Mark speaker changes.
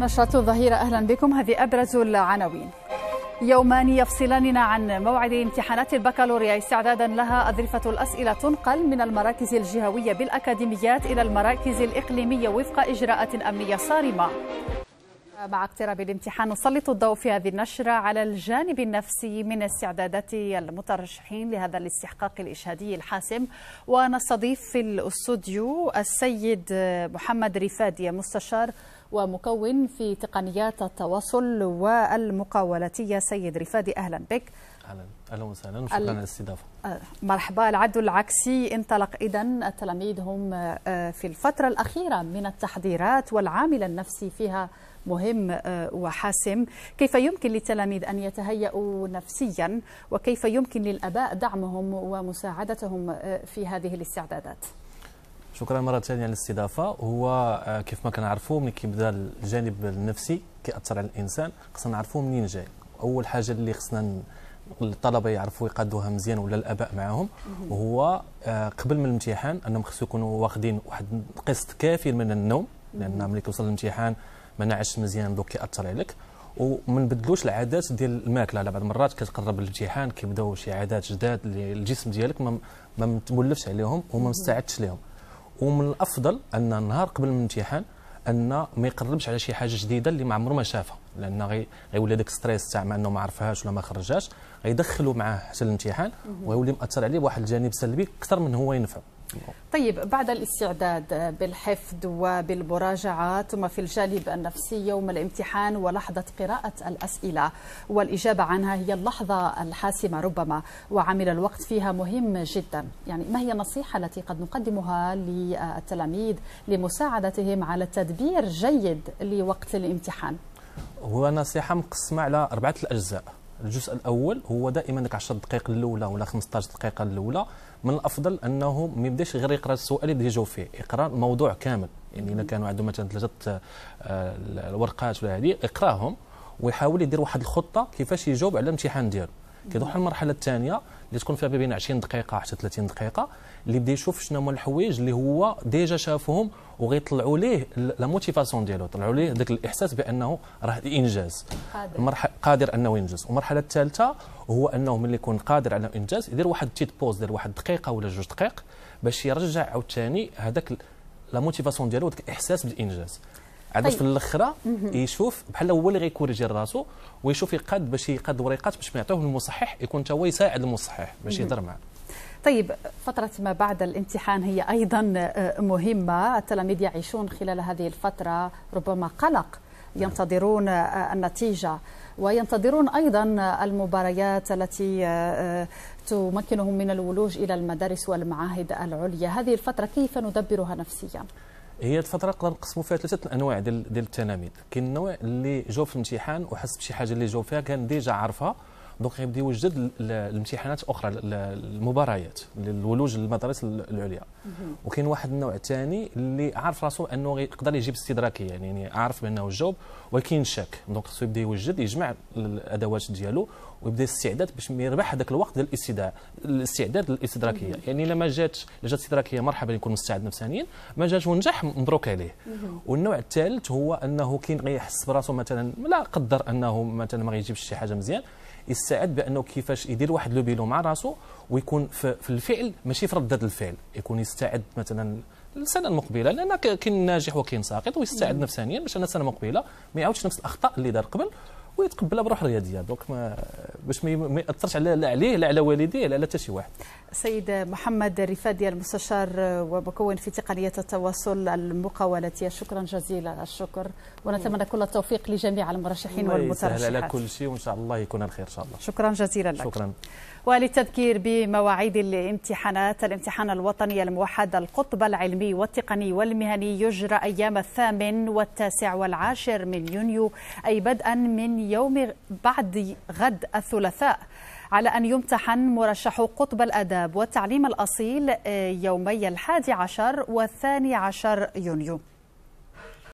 Speaker 1: نشرة الظهيرة أهلا بكم هذه أبرز العناوين يومان يفصلاننا عن موعد امتحانات البكالوريا استعدادا لها أضرفة الأسئلة تنقل من المراكز الجهوية بالأكاديميات إلى المراكز الإقليمية وفق إجراءات أمنية صارمة مع اقتراب الامتحان نسلط الضوء في هذه النشرة على الجانب النفسي من استعدادات المترشحين لهذا الاستحقاق الإشهادي الحاسم ونستضيف في الاستوديو السيد محمد رفادي مستشار ومكون في تقنيات التواصل والمقاولاتية سيد رفادي أهلا بك
Speaker 2: أهلا أهلا وسهلا وشكرا على الاستضافة
Speaker 1: آه، مرحبا العد العكسي انطلق إذا التلاميذ هم آه، في الفترة الأخيرة من التحضيرات والعامل النفسي فيها مهم آه، وحاسم كيف يمكن للتلاميذ أن يتهيأوا نفسيا وكيف يمكن للأباء دعمهم ومساعدتهم في هذه الاستعدادات
Speaker 2: شكرا مره ثانيه على الاستضافه هو آه، كيف ما كنعرفوا ملي كيبدا الجانب النفسي كياثر على الانسان خصنا نعرفوا منين جاي اول حاجه اللي خصنا الطلبه يعرفوا يقادوها مزيان ولا الاباء معاهم هو آه، قبل من الامتحان انهم خصو يكونوا واخدين واحد قسط كافي من النوم لان ملي كيوصل الامتحان ما نعش مزيان دوك كياثر عليك وما نبدلوش العادات ديال الماكله على بعض المرات كتقرب الامتحان كيبداو شي عادات جداد اللي الجسم ديالك ما مولفش عليهم وما مستعدش ليهم ومن الافضل ان النهار قبل من الامتحان ان ما يقربش على شي حاجه جديده اللي ما عمره ما شافها لان غي غيولي داك ستريس تاع ما انه ما عرفهاش ولا ما خرجهاش غيدخلوا معاه حتى الامتحان وغيولي مأثر عليه بواحد الجانب سلبي اكثر من هو ينفعه
Speaker 1: طيب بعد الاستعداد بالحفظ وبالمراجعة ثم في الجانب النفسي يوم الامتحان ولحظة قراءة الأسئلة والإجابة عنها هي اللحظة الحاسمة ربما وعمل الوقت فيها مهم جدا يعني ما هي النصيحة التي قد نقدمها للتلاميذ لمساعدتهم على تدبير جيد لوقت الامتحان
Speaker 2: هو نصيحة مقسمة على أربعة الأجزاء الجزء الاول هو دائما ديك 10 دقائق الاولى ولا 15 دقيقه الاولى من الافضل انه ما يبداش غير يقرا السؤال اللي يجاوب فيه يقرا الموضوع كامل يعني الا كانوا عندهم مثلا ثلاثه آه، الورقات ولا هذه يقراهم ويحاول يدير واحد الخطه كيفاش يجاوب على الامتحان ديالو كيروح المرحله الثانيه اللي تكون فيها بين 20 دقيقه حتى 30 دقيقه اللي بدا يشوف شنو هما الحوايج اللي هو ديجا شافهم وغيطلعوا ليه لا موتيفاسيون ديالو طلعوا ليه ذاك الاحساس بانه راه انجاز قادر قادر انه ينجز والمرحله الثالثه هو انه ملي يكون قادر على الانجاز يدير واحد تيت بوز ديال واحد دقيقه ولا جوج دقائق باش يرجع عاوتاني هذاك لا موتيفاسيون ديالو داك الاحساس بالانجاز عاد طيب. في الاخره يشوف بحال هو اللي غيكوريجي راسو ويشوف يقاد باش يقاد وريقات باش ما يعطيوه المصحح يكون حتى هو يساعد المصحح باش يهضر معاه
Speaker 1: طيب فترة ما بعد الامتحان هي أيضا آه، مهمة التلاميذ يعيشون خلال هذه الفترة ربما قلق نعم. ينتظرون آه، النتيجة وينتظرون أيضا آه، المباريات التي تمكنهم من الولوج إلى المدارس والمعاهد العليا هذه الفترة كيف ندبرها نفسيا؟
Speaker 2: هي الفتره نقدر نقسموا فيها ثلاثه انواع ديال ديال التلاميذ كاين النوع اللي جاوب في الامتحان وحس بشي حاجه اللي جاوب فيها كان ديجا عارفها دونك غيبداو يوجد الامتحانات اخرى المباريات للولوج للمدارس العليا وكاين واحد النوع ثاني اللي عارف راسو انه يقدر يجيب استدراكيه يعني, يعني عارف بانه جاوب ولكن شاك دونك خصو يبدا يوجد يجمع الادوات ديالو ويبدا الاستعداد باش يربح هذاك الوقت ديال الاستدعاء الاستعداد الاستدراكيه يعني الا ما جات جات استدراكيه مرحبا يكون مستعد نفسانيا ما جاتش ونجح مبروك عليه والنوع الثالث هو انه كاين غيحس براسو مثلا لا قدر انه مثلا ما غيجيبش شي حاجه مزيان يستعد بانه كيفاش يدير واحد لو بيلو مع راسو ويكون في, الفعل ماشي في ردة الفعل يكون يستعد مثلا السنه المقبله لان كاين ناجح وكاين ساقط ويستعد نعم. نفسانيا باش انا السنه المقبله ما يعاودش نفس الاخطاء اللي دار قبل ويتقبلها بروح رياضيه دونك ما باش ما ياثرش على لا عليه لا على والديه لا على حتى شي واحد
Speaker 1: سيد محمد الرفادي المستشار ومكون في تقنيه التواصل المقاولاتية شكرا جزيلا الشكر ونتمنى كل التوفيق لجميع المرشحين والمترشحات على كل
Speaker 2: شيء وان شاء الله يكون الخير ان شاء الله
Speaker 1: شكرا جزيلا لك شكرا وللتذكير بمواعيد الامتحانات الامتحان الوطني الموحد القطب العلمي والتقني والمهني يجرى ايام الثامن والتاسع والعاشر من يونيو اي بدءا من يوم بعد غد الثلاثاء على أن يمتحن مرشح قطب الأداب والتعليم الأصيل آه، يومي الحادي عشر والثاني عشر يونيو